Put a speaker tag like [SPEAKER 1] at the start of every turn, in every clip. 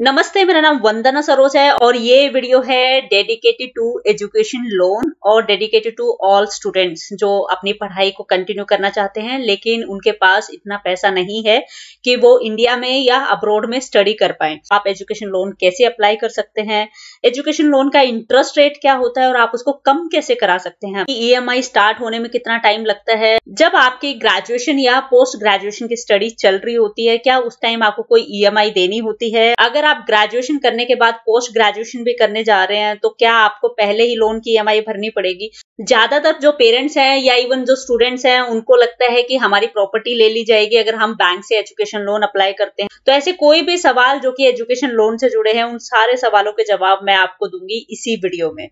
[SPEAKER 1] नमस्ते मेरा नाम वंदना सरोज है और ये वीडियो है डेडिकेटेड टू एजुकेशन लोन और डेडिकेटेड टू ऑल स्टूडेंट्स जो अपनी पढ़ाई को कंटिन्यू करना चाहते हैं लेकिन उनके पास इतना पैसा नहीं है कि वो इंडिया में या अब्रोड में स्टडी कर पाए आप एजुकेशन लोन कैसे अप्लाई कर सकते हैं एजुकेशन लोन का इंटरेस्ट रेट क्या होता है और आप उसको कम कैसे करा सकते हैं ई स्टार्ट e होने में कितना टाइम लगता है जब आपकी ग्रेजुएशन या पोस्ट ग्रेजुएशन की स्टडी चल रही होती है क्या उस टाइम आपको कोई ई e देनी होती है अगर अगर आप ग्रेजुएशन करने के बाद पोस्ट ग्रेजुएशन भी करने जा रहे हैं तो क्या आपको पहले ही लोन की ई भरनी पड़ेगी ज्यादातर जो पेरेंट्स हैं या इवन जो स्टूडेंट्स हैं उनको लगता है कि हमारी प्रॉपर्टी ले ली जाएगी अगर हम बैंक से एजुकेशन लोन अप्लाई करते हैं तो ऐसे कोई भी सवाल जो कि एजुकेशन लोन से जुड़े हैं उन सारे सवालों के जवाब मैं आपको दूंगी इसी वीडियो में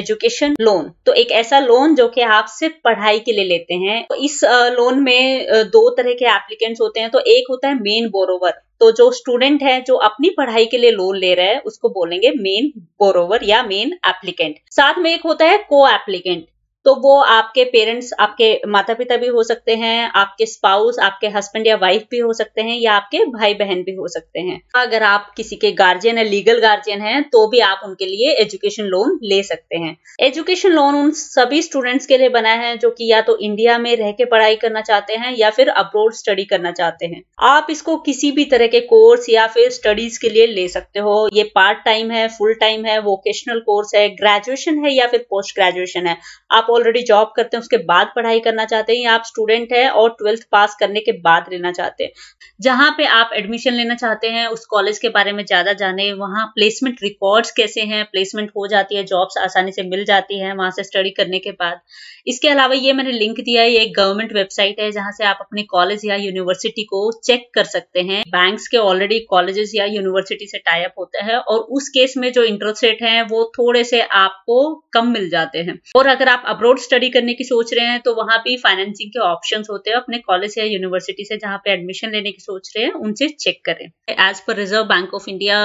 [SPEAKER 1] एजुकेशन लोन तो एक ऐसा लोन जो कि आप सिर्फ पढ़ाई के लिए लेते हैं तो इस लोन में दो तरह के एप्लीकेंट्स होते हैं तो एक होता है मेन बोरोवर तो जो स्टूडेंट है जो अपनी पढ़ाई के लिए लोन ले रहा है उसको बोलेंगे मेन बोरोवर या मेन एप्लीकेंट साथ में एक होता है को एप्लीकेंट तो वो आपके पेरेंट्स आपके माता पिता भी हो सकते हैं आपके स्पाउस आपके हस्बैंड या वाइफ भी हो सकते हैं या आपके भाई बहन भी हो सकते हैं अगर आप किसी के गार्जियन है लीगल गार्जियन है तो भी आप उनके लिए एजुकेशन लोन ले सकते हैं एजुकेशन लोन उन सभी स्टूडेंट्स के लिए बना है जो की या तो इंडिया में रह के पढ़ाई करना चाहते हैं या फिर अब्रोड स्टडी करना चाहते हैं आप इसको किसी भी तरह के कोर्स या फिर स्टडीज के लिए ले सकते हो ये पार्ट टाइम है फुल टाइम है वोकेशनल कोर्स है ग्रेजुएशन है या फिर पोस्ट ग्रेजुएशन है आप ऑलरेडी जॉब करते हैं उसके बाद पढ़ाई करना चाहते हैं या आप स्टूडेंट हैं और ट्वेल्थ पास करने के बाद लेना चाहते हैं जहां पे आप एडमिशन लेना चाहते हैं उस कॉलेज के बारे में ज़्यादा जाने वहां प्लेसमेंट रिकॉर्ड्स कैसे हैं प्लेसमेंट हो जाती है जॉब्स आसानी से मिल जाती है वहां से स्टडी करने के बाद इसके अलावा ये मैंने लिंक दिया है ये एक गवर्नमेंट वेबसाइट है जहां से आप अपने कॉलेज या यूनिवर्सिटी को चेक कर सकते हैं बैंक के ऑलरेडी कॉलेजेस या यूनिवर्सिटी से टाइप होते हैं और उस केस में जो इंटरेस्ट रेट है वो थोड़े से आपको कम मिल जाते हैं और अगर आप अब्रोड स्टडी करने की सोच रहे हैं तो वहाँ भी फाइनेंसिंग के ऑप्शन होते हैं अपने कॉलेज या यूनिवर्सिटी से जहाँ पे एडमिशन लेने की सोच रहे हैं उनसे चेक करें as per reserve Bank of India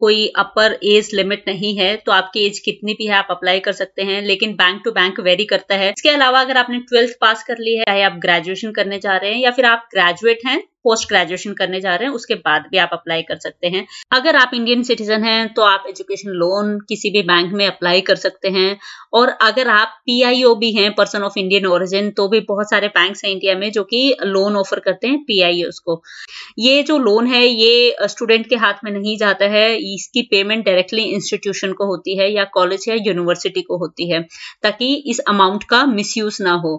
[SPEAKER 1] कोई अपर एज लिमिट नहीं है तो आपकी एज कितनी भी है आप अप्लाई कर सकते हैं लेकिन बैंक टू बैंक वेरी करता है इसके अलावा अगर आपने ट्वेल्थ पास कर ली है चाहे आप ग्रेजुएशन करने जा रहे हैं या फिर आप ग्रेजुएट हैं पोस्ट ग्रेजुएशन करने जा रहे हैं उसके बाद भी आप अप्लाई कर सकते हैं अगर आप इंडियन सिटीजन हैं तो आप एजुकेशन लोन किसी भी बैंक में अप्लाई कर सकते हैं और अगर आप पीआईओ भी हैं पर्सन ऑफ इंडियन ओरिजिन तो भी बहुत सारे बैंक हैं इंडिया में जो कि लोन ऑफर करते हैं पीआईओ को ये जो लोन है ये स्टूडेंट के हाथ में नहीं जाता है इसकी पेमेंट डायरेक्टली इंस्टीट्यूशन को होती है या कॉलेज या यूनिवर्सिटी को होती है ताकि इस अमाउंट का मिसयूज ना हो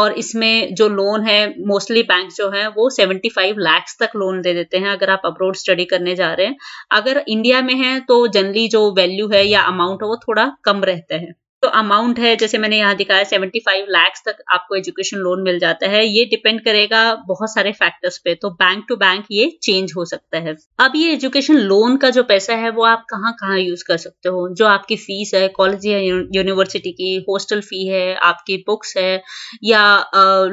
[SPEAKER 1] और इसमें जो लोन है मोस्टली बैंक जो है वो 75 लैक्स तक लोन दे देते हैं अगर आप अब्रोड स्टडी करने जा रहे हैं अगर इंडिया में है तो जनरली जो वैल्यू है या अमाउंट है वो थोड़ा कम रहता है तो अमाउंट है जैसे मैंने यहाँ दिखाया 75 लैक्स तक आपको एजुकेशन लोन मिल जाता है ये डिपेंड करेगा बहुत सारे फैक्टर्स पे तो बैंक टू बैंक ये चेंज हो सकता है अब ये एजुकेशन लोन का जो पैसा है वो आप कहाँ कहाँ यूज कर सकते हो जो आपकी फीस है कॉलेज या यूनिवर्सिटी की हॉस्टल फी है आपकी बुक्स है या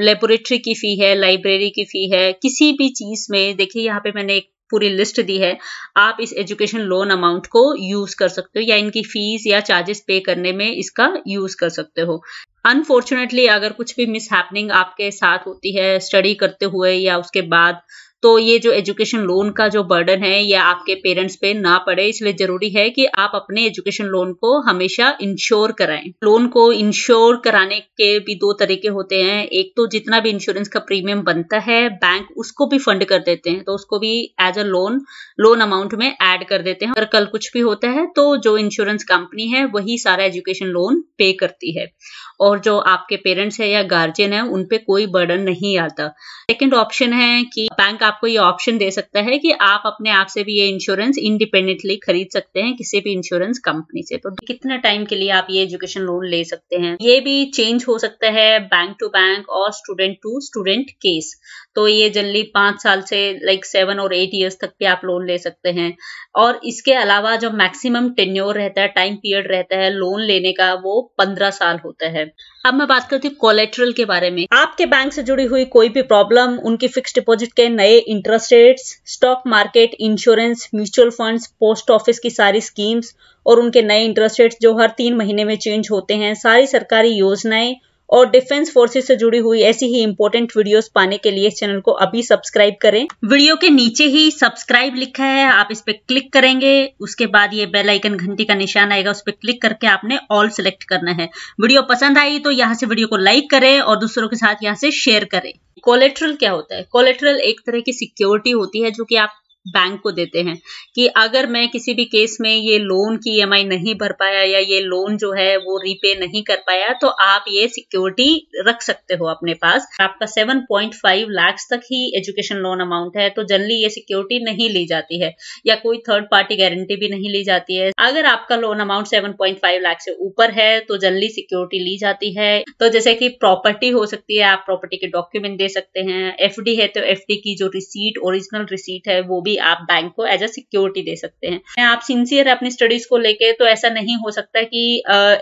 [SPEAKER 1] लेबोरेटरी की फी है लाइब्रेरी की फी है किसी भी चीज में देखिए यहाँ पे मैंने एक पूरी लिस्ट दी है आप इस एजुकेशन लोन अमाउंट को यूज कर सकते हो या इनकी फीस या चार्जेस पे करने में इसका यूज कर सकते हो अनफॉर्चुनेटली अगर कुछ भी मिसहैपनिंग आपके साथ होती है स्टडी करते हुए या उसके बाद तो ये जो एजुकेशन लोन का जो बर्डन है या आपके पेरेंट्स पे ना पड़े इसलिए जरूरी है कि आप अपने एजुकेशन लोन को हमेशा इंश्योर कराएं लोन को इंश्योर कराने के भी दो तरीके होते हैं एक तो जितना भी इंश्योरेंस का प्रीमियम बनता है बैंक उसको भी फंड कर देते हैं तो उसको भी as a loan loan amount में एड कर देते हैं अगर कल कुछ भी होता है तो जो इंश्योरेंस कंपनी है वही सारा एजुकेशन लोन पे करती है और जो आपके पेरेंट्स है या गार्जियन है उन पे कोई बर्डन नहीं आता सेकेंड ऑप्शन है कि बैंक आपको ये ऑप्शन दे सकता है कि आप अपने आप से भी ये इंश्योरेंस इंडिपेंडेंटली खरीद सकते हैं किसी भी इंश्योरेंस कंपनी से तो कितना टाइम के लिए आप ये एजुकेशन लोन ले सकते हैं ये भी चेंज हो सकता है बैंक टू बैंक और स्टूडेंट टू स्टूडेंट केस तो ये जनरली पांच साल से लाइक सेवन और एट ईयर्स तक भी आप लोन ले सकते हैं और इसके अलावा जो मैक्सिमम टेन्योर रहता है टाइम पीरियड रहता है लोन लेने का वो पंद्रह साल होता है अब मैं बात करती हूँ कोलेट्रल के बारे में आपके बैंक से जुड़ी हुई कोई भी प्रॉब्लम उनके फिक्स डिपॉजिट के नए interest rates stock market insurance mutual funds post office की सारी स्कीम्स और उनके नए इंटरेस्ट रेट्स जो हर तीन महीने में चेंज होते हैं सारी सरकारी योजनाएं और डिफेंस फोर्सेस से जुड़ी हुई ऐसी ही इंपॉर्टेंट वीडियोस पाने के लिए इस चैनल को अभी सब्सक्राइब करें वीडियो के नीचे ही सब्सक्राइब लिखा है आप इस पर क्लिक करेंगे उसके बाद ये बेल आइकन घंटी का निशान आएगा उस पर क्लिक करके आपने ऑल सेलेक्ट करना है वीडियो पसंद आई तो यहाँ से वीडियो को लाइक करें और दूसरों के साथ यहाँ से शेयर करें कोलेट्रल क्या होता है कोलेट्रल एक तरह की सिक्योरिटी होती है जो कि आप बैंक को देते हैं कि अगर मैं किसी भी केस में ये लोन की ई नहीं भर पाया या ये लोन जो है वो रीपे नहीं कर पाया तो आप ये सिक्योरिटी रख सकते हो अपने पास आपका 7.5 लाख तक ही एजुकेशन लोन अमाउंट है तो जनरली ये सिक्योरिटी नहीं ली जाती है या कोई थर्ड पार्टी गारंटी भी नहीं ली जाती है अगर आपका लोन अमाउंट सेवन लाख से ऊपर है तो जनरली सिक्योरिटी ली जाती है तो जैसे की प्रॉपर्टी हो सकती है आप प्रॉपर्टी के डॉक्यूमेंट दे सकते हैं एफ है तो एफ की जो रिसीट ओरिजिनल रिसीट है वो भी भी आप बैंक को एज अ सिक्योरिटी दे सकते हैं आप सिंसियर है अपनी स्टडीज को लेके तो ऐसा नहीं हो सकता कि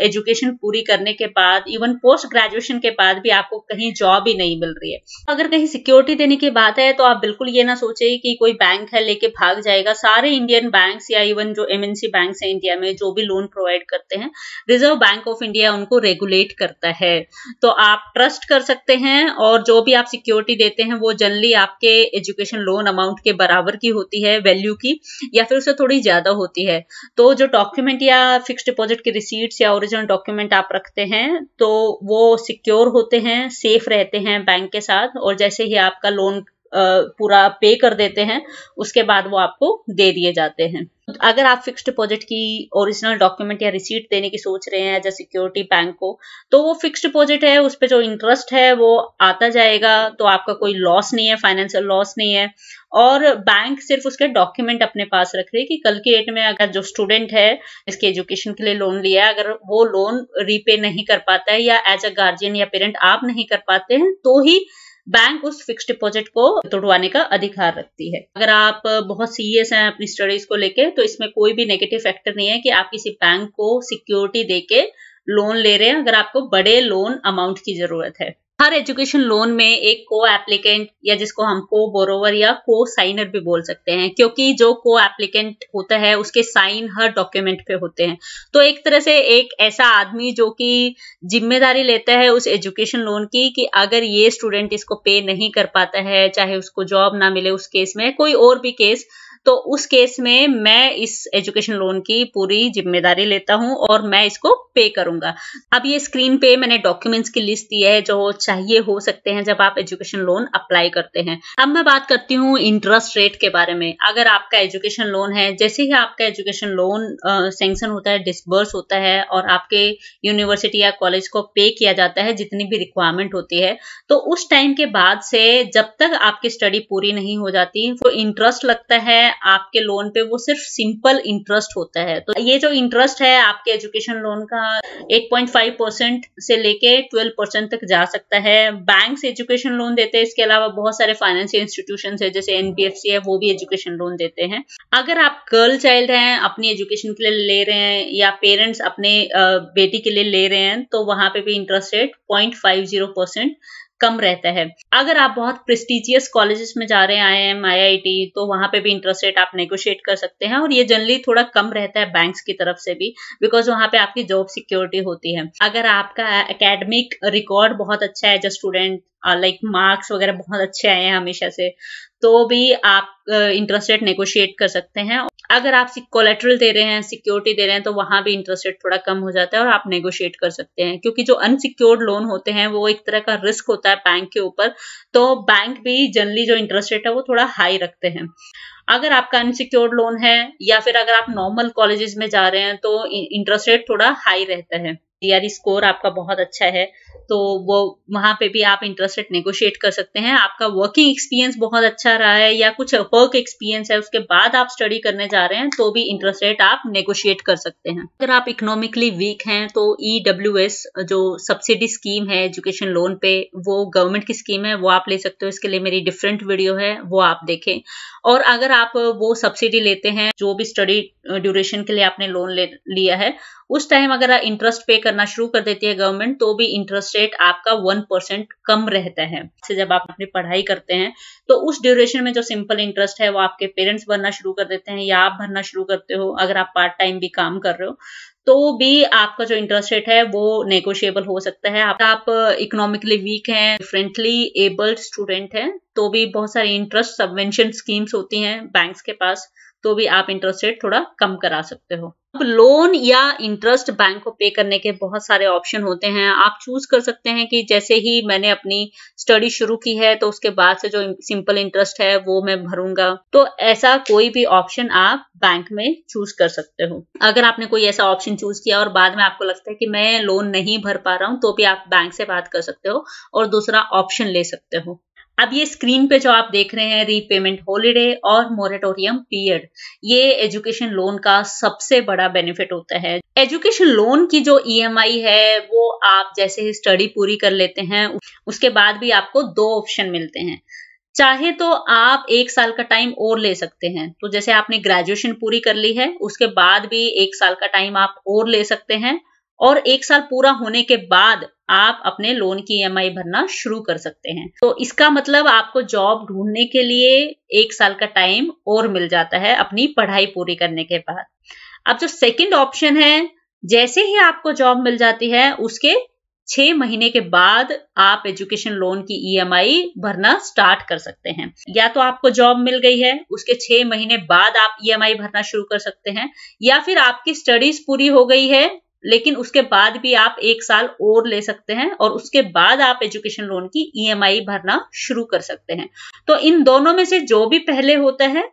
[SPEAKER 1] एजुकेशन uh, पूरी करने के बाद इवन पोस्ट ग्रेजुएशन के बाद भी आपको कहीं जॉब ही नहीं मिल रही है अगर कहीं सिक्योरिटी देने की बात है तो आप बिल्कुल ये ना सोचे कि कोई बैंक है लेके भाग जाएगा सारे इंडियन बैंक या इवन जो एमएनसी बैंक है इंडिया में जो भी लोन प्रोवाइड करते हैं रिजर्व बैंक ऑफ इंडिया उनको रेगुलेट करता है तो आप ट्रस्ट कर सकते हैं और जो भी आप सिक्योरिटी देते हैं वो जनरली आपके एजुकेशन लोन अमाउंट के बराबर की होती है वैल्यू की या फिर उससे थोड़ी ज़्यादा होती है तो जो डॉक्यूमेंट या फिक्स डिपॉजिट की रिसीट्स या ओरिजिनल डॉक्यूमेंट आप रखते हैं तो वो सिक्योर होते हैं सेफ रहते हैं बैंक के साथ और जैसे ही आपका लोन पूरा पे कर देते हैं उसके बाद वो आपको दे दिए जाते हैं अगर आप फिक्स डिपॉजिट की ओरिजिनल डॉक्यूमेंट या रिसीट देने की सोच रहे हैं सिक्योरिटी बैंक को तो वो फिक्स डिपॉजिट है उस पर जो इंटरेस्ट है वो आता जाएगा तो आपका कोई लॉस नहीं है फाइनेंशियल लॉस नहीं है और बैंक सिर्फ उसके डॉक्यूमेंट अपने पास रख रही है कि कल की डेट में अगर जो स्टूडेंट है इसके एजुकेशन के लिए लोन लिया है अगर वो लोन रीपे नहीं कर पाता है या एज अ गार्जियन या पेरेंट आप नहीं कर पाते हैं तो ही बैंक उस फिक्स डिपॉजिट को तोड़वाने का अधिकार रखती है अगर आप बहुत सीरियस हैं अपनी स्टडीज को लेके तो इसमें कोई भी नेगेटिव फैक्टर नहीं है कि आप किसी बैंक को सिक्योरिटी दे के लोन ले रहे हैं अगर आपको बड़े लोन अमाउंट की जरूरत है हर एजुकेशन लोन में एक को एप्लीकेंट या जिसको हम को बोरोवर या को साइनर भी बोल सकते हैं क्योंकि जो को एप्लीकेंट होता है उसके साइन हर डॉक्यूमेंट पे होते हैं तो एक तरह से एक ऐसा आदमी जो कि जिम्मेदारी लेता है उस एजुकेशन लोन की कि अगर ये स्टूडेंट इसको पे नहीं कर पाता है चाहे उसको जॉब ना मिले उस केस में कोई और भी केस तो उस केस में मैं इस एजुकेशन लोन की पूरी जिम्मेदारी लेता हूं और मैं इसको पे करूंगा अब ये स्क्रीन पे मैंने डॉक्यूमेंट्स की लिस्ट दी है जो चाहिए हो सकते हैं जब आप एजुकेशन लोन अप्लाई करते हैं अब मैं बात करती हूँ इंटरेस्ट रेट के बारे में अगर आपका एजुकेशन लोन है जैसे ही आपका एजुकेशन लोन सेंक्शन होता है डिसबर्स होता है और आपके यूनिवर्सिटी या कॉलेज को पे किया जाता है जितनी भी रिक्वायरमेंट होती है तो उस टाइम के बाद से जब तक आपकी स्टडी पूरी नहीं हो जाती तो इंटरेस्ट लगता है है आपके लोन पे वो सिर्फ सिंपल इंटरेस्ट होता है तो ये जो इंटरेस्ट है आपके एजुकेशन लोन का 8.5 परसेंट से लेके 12 परसेंट तक जा सकता है बैंक एजुकेशन लोन देते हैं इसके अलावा बहुत सारे फाइनेंशियल इंस्टीट्यूशन है जैसे एनबीएफसी है वो भी एजुकेशन लोन देते हैं अगर आप गर्ल चाइल्ड हैं अपनी एजुकेशन के लिए ले रहे हैं या पेरेंट्स अपने बेटी के लिए ले रहे हैं तो वहां पे भी इंटरेस्ट रेट पॉइंट कम रहता है अगर आप बहुत प्रेस्टिजियस कॉलेजेस में जा रहे हैं I am I I T तो वहां पे भी इंटरेस्ट रेट आप नेगोशिएट कर सकते हैं और ये जनरली थोड़ा कम रहता है बैंक्स की तरफ से भी बिकॉज वहां पे आपकी जॉब सिक्योरिटी होती है अगर आपका एकेडमिक रिकॉर्ड बहुत अच्छा है as a student like marks वगैरह बहुत अच्छे आए हैं हमेशा से तो भी आप इंटरेस्ट रेट नेगोशिएट कर सकते हैं अगर आप कोलेट्रल दे रहे हैं सिक्योरिटी दे रहे हैं तो वहां भी इंटरेस्ट रेट थोड़ा कम हो जाता है और आप नेगोशिएट कर सकते हैं क्योंकि जो अनसिक्योर्ड लोन होते हैं वो एक तरह का रिस्क होता है बैंक के ऊपर तो बैंक भी जनरली जो इंटरेस्ट रेट है वो थोड़ा हाई रखते हैं अगर आपका अनसिक्योर्ड लोन है या फिर अगर आप नॉर्मल कॉलेजेस में जा रहे हैं तो इंटरेस्ट रेट थोड़ा हाई रहता है डीआरई स्कोर e आपका बहुत अच्छा है तो वो वहां पे भी आप इंटरेस्ट रेट नेगोशिएट कर सकते हैं आपका वर्किंग एक्सपीरियंस बहुत अच्छा रहा है या कुछ वर्क एक्सपीरियंस है उसके बाद आप स्टडी करने जा रहे हैं तो भी इंटरेस्ट रेट आप नेगोशिएट कर सकते हैं अगर आप इकोनॉमिकली वीक हैं तो ई e जो सब्सिडी स्कीम है एजुकेशन लोन पे वो गवर्नमेंट की स्कीम है वो आप ले सकते हो इसके लिए मेरी डिफरेंट वीडियो है वो आप देखें और अगर आप वो सब्सिडी लेते हैं जो भी स्टडी ड्यूरेशन के लिए आपने लोन ले लिया है उस टाइम अगर इंटरेस्ट पे करना शुरू कर देती है गवर्नमेंट तो भी इंटरेस्ट रेट आपका वन परसेंट कम रहता है से जब आप अपनी पढ़ाई करते हैं तो उस ड्यूरेशन में जो सिंपल इंटरेस्ट है वो आपके पेरेंट्स भरना शुरू कर देते हैं या आप भरना शुरू करते हो अगर आप पार्ट टाइम भी काम कर रहे हो तो भी आपका जो इंटरेस्ट रेट है वो नेगोशिएबल हो सकता है आप इकोनॉमिकली वीक हैं डिफरेंटली एबल्ड स्टूडेंट हैं तो भी बहुत सारी इंटरेस्ट सबवेंशन स्कीम्स होती हैं बैंक्स के पास तो भी आप इंटरेस्ट रेट थोड़ा कम करा सकते हो अब लोन या इंटरेस्ट बैंक को पे करने के बहुत सारे ऑप्शन होते हैं आप चूज कर सकते हैं कि जैसे ही मैंने अपनी स्टडी शुरू की है तो उसके बाद से जो सिंपल इंटरेस्ट है वो मैं भरूंगा तो ऐसा कोई भी ऑप्शन आप बैंक में चूज कर सकते हो अगर आपने कोई ऐसा ऑप्शन चूज किया और बाद में आपको लगता है कि मैं लोन नहीं भर पा रहा हूँ तो भी आप बैंक से बात कर सकते हो और दूसरा ऑप्शन ले सकते हो अब ये स्क्रीन पे जो आप देख रहे हैं रीपेमेंट हॉलिडे और मोरेटोरियम पीरियड ये एजुकेशन लोन का सबसे बड़ा बेनिफिट होता है एजुकेशन लोन की जो ईएमआई e है वो आप जैसे ही स्टडी पूरी कर लेते हैं उसके बाद भी आपको दो ऑप्शन मिलते हैं चाहे तो आप एक साल का टाइम और ले सकते हैं तो जैसे आपने ग्रेजुएशन पूरी कर ली है उसके बाद भी एक साल का टाइम आप और ले सकते हैं और एक साल पूरा होने के बाद आप अपने लोन की ई e भरना शुरू कर सकते हैं तो इसका मतलब आपको जॉब ढूंढने के लिए एक साल का टाइम और मिल जाता है अपनी पढ़ाई पूरी करने के बाद अब जो सेकंड ऑप्शन है जैसे ही आपको जॉब मिल जाती है उसके छह महीने के बाद आप एजुकेशन लोन की ईएमआई e भरना स्टार्ट कर सकते हैं या तो आपको जॉब मिल गई है उसके छह महीने बाद आप ईएमआई e भरना शुरू कर सकते हैं या फिर आपकी स्टडीज पूरी हो गई है लेकिन उसके बाद भी आप एक साल और ले सकते हैं और उसके बाद आप एजुकेशन लोन की ईएमआई e भरना शुरू कर सकते हैं तो इन दोनों में से जो भी पहले होता है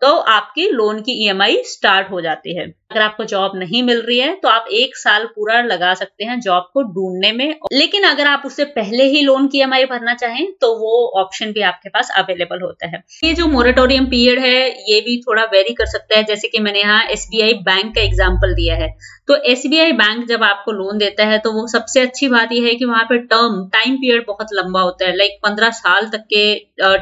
[SPEAKER 1] तो आपकी लोन की ईएमआई e स्टार्ट हो जाती है अगर आपको जॉब नहीं मिल रही है तो आप एक साल पूरा लगा सकते हैं जॉब को ढूंढने में लेकिन अगर आप उससे पहले ही लोन की एम भरना चाहें तो वो ऑप्शन भी आपके पास अवेलेबल होता है ये जो मोरेटोरियम पीरियड है ये भी थोड़ा वेरी कर सकता है जैसे कि मैंने यहाँ एस बैंक का एग्जाम्पल दिया है तो एस बैंक जब आपको लोन देता है तो वो सबसे अच्छी बात यह है कि वहां पर टर्म टाइम पीरियड बहुत लंबा होता है लाइक पंद्रह साल तक के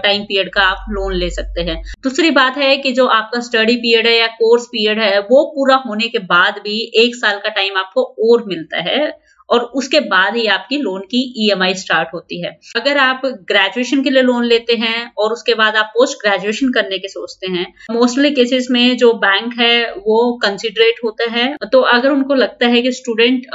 [SPEAKER 1] टाइम पीरियड का आप लोन ले सकते हैं दूसरी बात है कि जो आपका स्टडी पीरियड है या कोर्स पीरियड है वो पूरा होने के बाद भी एक साल का टाइम आपको और मिलता है और उसके बाद ही आपकी लोन की ईएमआई e स्टार्ट होती है अगर आप ग्रेजुएशन के लिए लोन लेते हैं और उसके बाद आप पोस्ट ग्रेजुएशन करने के सोचते हैं मोस्टली केसेस में जो बैंक है वो कंसिडरेट होता है तो अगर उनको लगता है कि स्टूडेंट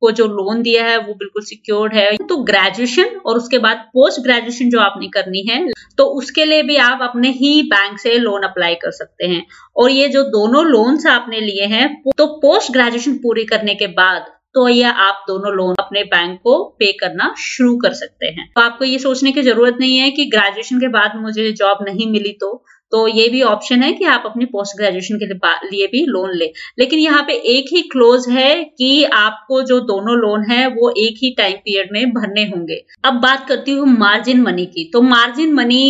[SPEAKER 1] को जो लोन दिया है वो बिल्कुल सिक्योर्ड है तो ग्रेजुएशन और उसके बाद पोस्ट ग्रेजुएशन जो आपने करनी है तो उसके लिए भी आप अपने ही बैंक से लोन अप्लाई कर सकते हैं और ये जो दोनों लोन्स आपने लिए हैं तो पोस्ट ग्रेजुएशन पूरी करने के बाद तो ये आप दोनों लोन अपने बैंक को पे करना शुरू कर सकते हैं तो आपको ये सोचने की जरूरत नहीं है कि ग्रेजुएशन के बाद मुझे जॉब नहीं मिली तो तो ये भी ऑप्शन है कि आप अपने पोस्ट ग्रेजुएशन के लिए भी लोन ले लेकिन यहाँ पे एक ही क्लोज है कि आपको जो दोनों लोन है वो एक ही टाइम पीरियड में भरने होंगे अब बात करती हूँ मार्जिन मनी की तो मार्जिन मनी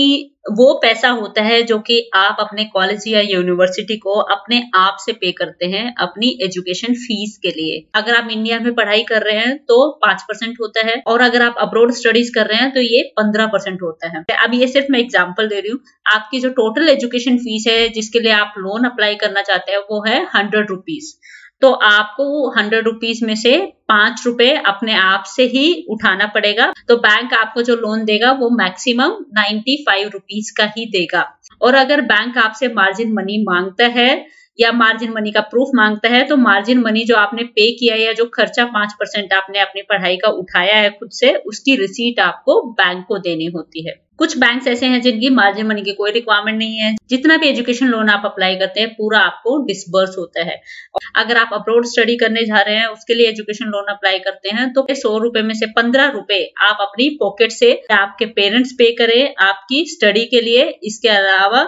[SPEAKER 1] वो पैसा होता है जो कि आप अपने कॉलेज या यूनिवर्सिटी को अपने आप से पे करते हैं अपनी एजुकेशन फीस के लिए अगर आप इंडिया में पढ़ाई कर रहे हैं तो पांच परसेंट होता है और अगर आप अब्रोड स्टडीज कर रहे हैं तो ये पंद्रह परसेंट होता है अब ये सिर्फ मैं एग्जाम्पल दे रही हूँ आपकी जो टोटल एजुकेशन फीस है जिसके लिए आप लोन अप्लाई करना चाहते हैं वो है हंड्रेड रुपीज तो आपको हंड्रेड रुपीज में से पांच रुपए अपने आप से ही उठाना पड़ेगा तो बैंक आपको जो लोन देगा वो मैक्सिमम नाइन्टी फाइव रुपीज का ही देगा और अगर बैंक आपसे मार्जिन मनी मांगता है या मार्जिन मनी का प्रूफ मांगता है तो मार्जिन मनी जो आपने पे किया या जो खर्चा पांच परसेंट आपने अपनी पढ़ाई का उठाया है खुद से उसकी रिसीट आपको बैंक को देनी होती है कुछ बैंक ऐसे हैं जिनकी मार्जिन मनी की कोई रिक्वायरमेंट नहीं है जितना भी एजुकेशन लोन आप अप्लाई करते हैं पूरा आपको डिसबर्स होता है अगर आप अप्रोड स्टडी करने जा रहे हैं उसके लिए एजुकेशन लोन अप्लाई करते हैं तो सौ रुपए में से पंद्रह रुपए आप अपनी पॉकेट से आपके पेरेंट्स पे करें आपकी स्टडी के लिए इसके अलावा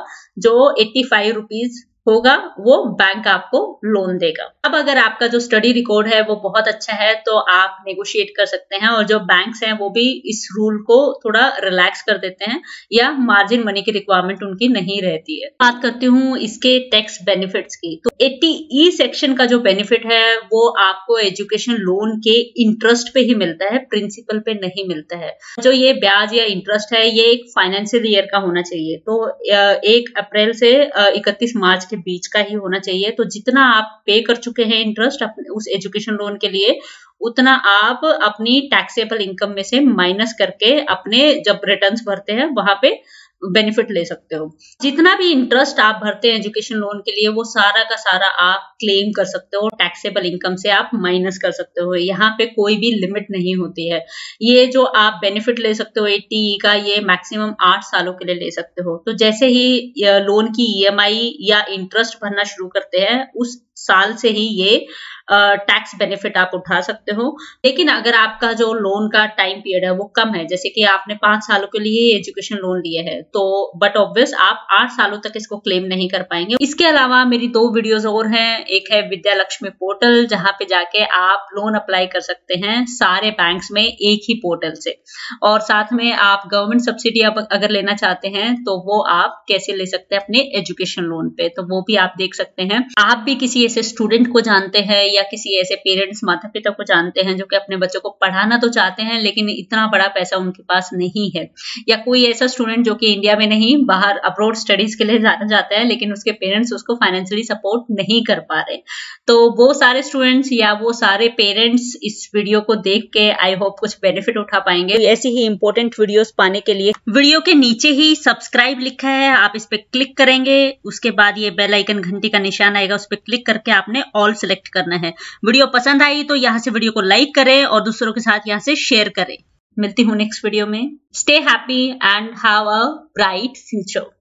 [SPEAKER 1] जो एट्टी फाइव रुपीज होगा वो बैंक आपको लोन देगा अब अगर आपका जो स्टडी रिकॉर्ड है वो बहुत अच्छा है तो आप नेगोशिएट कर सकते हैं और जो बैंक्स हैं वो भी इस रूल को थोड़ा रिलैक्स कर देते हैं या मार्जिन मनी की रिक्वायरमेंट उनकी नहीं रहती है बात करती हूँ इसके टैक्स बेनिफिट्स की तो एट्टी ई सेक्शन का जो बेनिफिट है वो आपको एजुकेशन लोन के इंटरेस्ट पे ही मिलता है प्रिंसिपल पे नहीं मिलता है जो ये ब्याज या इंटरेस्ट है ये एक फाइनेंशियल ईयर का होना चाहिए तो एक अप्रैल से इकतीस मार्च के बीच का ही होना चाहिए तो जितना आप पे कर चुके हैं इंटरेस्ट उस एजुकेशन लोन के लिए उतना आप अपनी टैक्सेबल इनकम में से माइनस करके अपने जब रिटर्न्स भरते हैं वहां पे बेनिफिट ले सकते हो जितना भी इंटरेस्ट आप भरते हैं एजुकेशन लोन के लिए वो सारा का सारा आप क्लेम कर सकते हो टैक्सेबल इनकम से आप माइनस कर सकते हो यहाँ पे कोई भी लिमिट नहीं होती है ये जो आप बेनिफिट ले सकते हो एटी का ये मैक्सिमम आठ सालों के लिए ले सकते हो तो जैसे ही लोन की ईएमआई e या इंटरेस्ट भरना शुरू करते हैं उस साल से ही ये टैक्स बेनिफिट आप उठा सकते हो लेकिन अगर आपका जो लोन का टाइम पीरियड है वो कम है जैसे कि आपने पांच सालों के लिए एजुकेशन लोन लिया है तो बट ऑब्वियस आप आठ सालों तक इसको क्लेम नहीं कर पाएंगे इसके अलावा मेरी दो वीडियोज और हैं एक है विद्या लक्ष्मी पोर्टल जहां पे जाके आप लोन अप्लाई कर सकते हैं सारे बैंक में एक ही पोर्टल से और साथ में आप गवर्नमेंट सब्सिडी अगर लेना चाहते हैं तो वो आप कैसे ले सकते हैं अपने एजुकेशन लोन पे तो वो भी आप देख सकते हैं आप भी किसी ऐसे स्टूडेंट को जानते हैं या या किसी ऐसे पेरेंट्स माता पिता को जानते हैं जो कि अपने बच्चों को पढ़ाना तो चाहते हैं लेकिन इतना बड़ा पैसा उनके पास नहीं है या कोई ऐसा स्टूडेंट जो कि इंडिया में नहीं बाहर अब्रोड स्टडीज के लिए जाना जाता है लेकिन उसके पेरेंट्स उसको फाइनेंशियली सपोर्ट नहीं कर पा रहे तो वो सारे स्टूडेंट्स या वो सारे पेरेंट्स इस वीडियो को देख के आई होप कुछ बेनिफिट उठा पाएंगे तो ऐसी ही इंपॉर्टेंट वीडियोस पाने के लिए वीडियो के नीचे ही सब्सक्राइब लिखा है आप इस पर क्लिक करेंगे उसके बाद ये बेल आइकन घंटी का निशान आएगा उस पर क्लिक करके आपने ऑल सिलेक्ट करना है है वीडियो पसंद आई तो यहाँ से वीडियो को लाइक करें और दूसरों के साथ यहाँ से शेयर करें मिलती हूँ नेक्स्ट वीडियो में stay happy and have a bright future